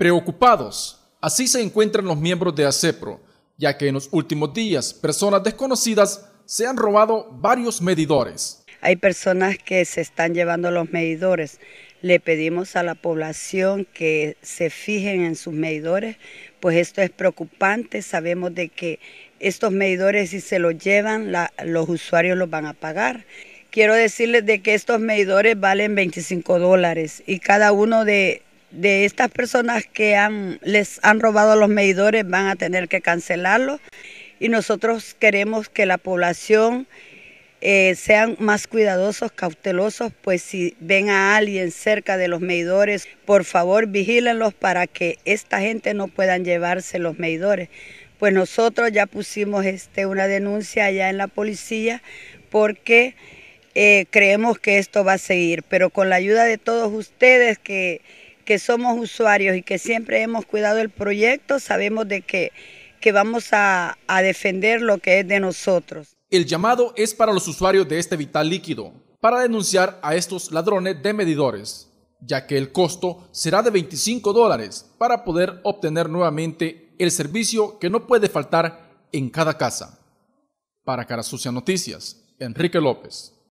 Preocupados. Así se encuentran los miembros de ACEPRO, ya que en los últimos días personas desconocidas se han robado varios medidores. Hay personas que se están llevando los medidores. Le pedimos a la población que se fijen en sus medidores, pues esto es preocupante. Sabemos de que estos medidores, si se los llevan, los usuarios los van a pagar. Quiero decirles de que estos medidores valen 25 dólares y cada uno de de estas personas que les han robado los medidores van a tener que cancelarlos y nosotros queremos que la población eh, sean más cuidadosos, cautelosos, pues si ven a alguien cerca de los medidores, por favor vigílenlos para que esta gente no puedan llevarse los medidores. Pues nosotros ya pusimos este, una denuncia allá en la policía porque eh, creemos que esto va a seguir, pero con la ayuda de todos ustedes que que somos usuarios y que siempre hemos cuidado el proyecto, sabemos de que, que vamos a, a defender lo que es de nosotros. El llamado es para los usuarios de este vital líquido, para denunciar a estos ladrones de medidores, ya que el costo será de 25 dólares para poder obtener nuevamente el servicio que no puede faltar en cada casa. Para Cara Sucia Noticias, Enrique López.